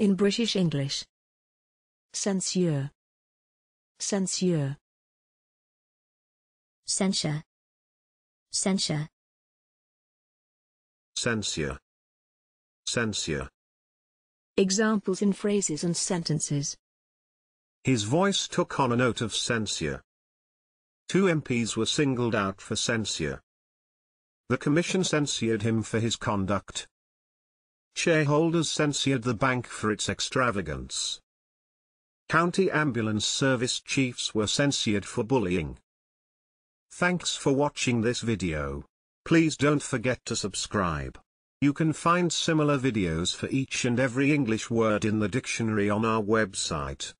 in British English. Censure. Censure. Censure. Censure. Censure. Censure. Examples in phrases and sentences. His voice took on a note of censure. Two MPs were singled out for censure. The Commission censured him for his conduct, Shareholders censured the bank for its extravagance. County Ambulance Service chiefs were censured for bullying. Thanks for watching this video. Please don't forget to subscribe. You can find similar videos for each and every English word in the dictionary on our website.